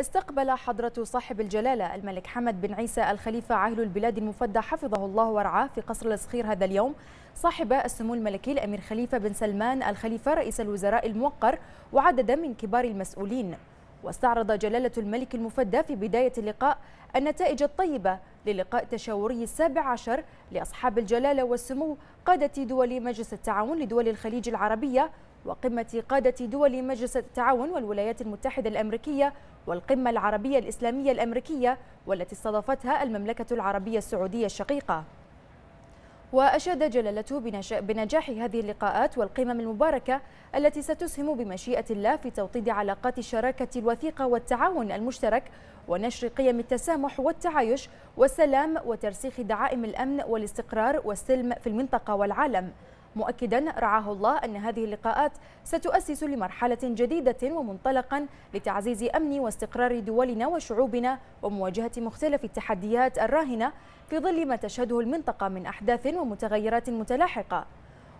استقبل حضرة صاحب الجلالة الملك حمد بن عيسى الخليفة عاهل البلاد المفدى حفظه الله ورعاه في قصر الصخير هذا اليوم صاحب السمو الملكي الأمير خليفة بن سلمان الخليفة رئيس الوزراء الموقر وعددا من كبار المسؤولين واستعرض جلالة الملك المفدى في بداية اللقاء النتائج الطيبة للقاء التشاوري السابع عشر لأصحاب الجلالة والسمو قادة دول مجلس التعاون لدول الخليج العربية وقمة قادة دول مجلس التعاون والولايات المتحدة الأمريكية والقمة العربية الإسلامية الأمريكية والتي استضافتها المملكة العربية السعودية الشقيقة وأشاد جلالته بنجاح هذه اللقاءات والقمم المباركة التي ستسهم بمشيئة الله في توطيد علاقات الشراكة الوثيقة والتعاون المشترك ونشر قيم التسامح والتعايش والسلام وترسيخ دعائم الأمن والاستقرار والسلم في المنطقة والعالم مؤكدا رعاه الله أن هذه اللقاءات ستؤسس لمرحلة جديدة ومنطلقا لتعزيز أمن واستقرار دولنا وشعوبنا ومواجهة مختلف التحديات الراهنة في ظل ما تشهده المنطقة من أحداث ومتغيرات متلاحقة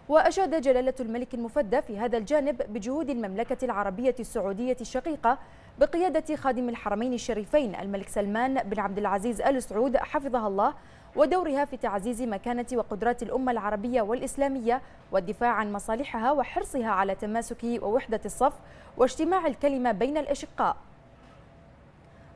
وأشاد جلالة الملك المفدى في هذا الجانب بجهود المملكة العربية السعودية الشقيقة بقيادة خادم الحرمين الشريفين الملك سلمان بن عبد العزيز آل سعود حفظها الله ودورها في تعزيز مكانة وقدرات الأمة العربية والإسلامية والدفاع عن مصالحها وحرصها على تماسك ووحدة الصف واجتماع الكلمة بين الأشقاء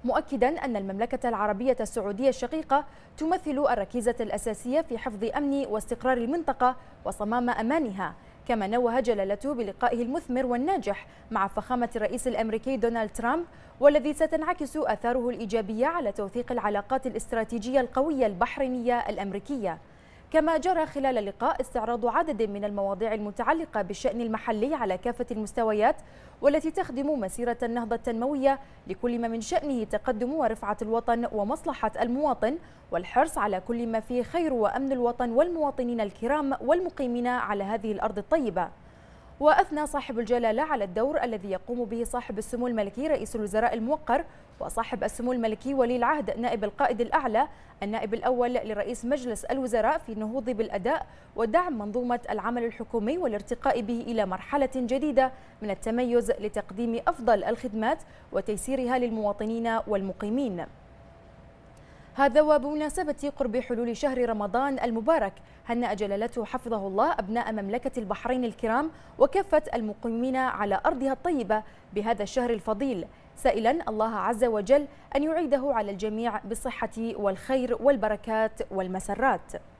مؤكدا أن المملكة العربية السعودية الشقيقة تمثل الركيزة الأساسية في حفظ أمن واستقرار المنطقة وصمام أمانها كما نوه جلالته بلقائه المثمر والناجح مع فخامة الرئيس الأمريكي دونالد ترامب والذي ستنعكس آثاره الإيجابية على توثيق العلاقات الاستراتيجية القوية البحرينية الأمريكية كما جرى خلال اللقاء استعراض عدد من المواضيع المتعلقة بالشأن المحلي على كافة المستويات والتي تخدم مسيرة النهضة التنموية لكل ما من شأنه تقدم ورفعة الوطن ومصلحة المواطن والحرص على كل ما فيه خير وأمن الوطن والمواطنين الكرام والمقيمين على هذه الأرض الطيبة وأثنى صاحب الجلالة على الدور الذي يقوم به صاحب السمو الملكي رئيس الوزراء الموقر وصاحب السمو الملكي ولي العهد نائب القائد الأعلى النائب الأول لرئيس مجلس الوزراء في النهوض بالأداء ودعم منظومة العمل الحكومي والارتقاء به إلى مرحلة جديدة من التميز لتقديم أفضل الخدمات وتيسيرها للمواطنين والمقيمين هذا وبمناسبة قرب حلول شهر رمضان المبارك هنأ جلالته حفظه الله أبناء مملكة البحرين الكرام وكافة المقيمين على أرضها الطيبة بهذا الشهر الفضيل سائلا الله عز وجل أن يعيده على الجميع بالصحة والخير والبركات والمسرات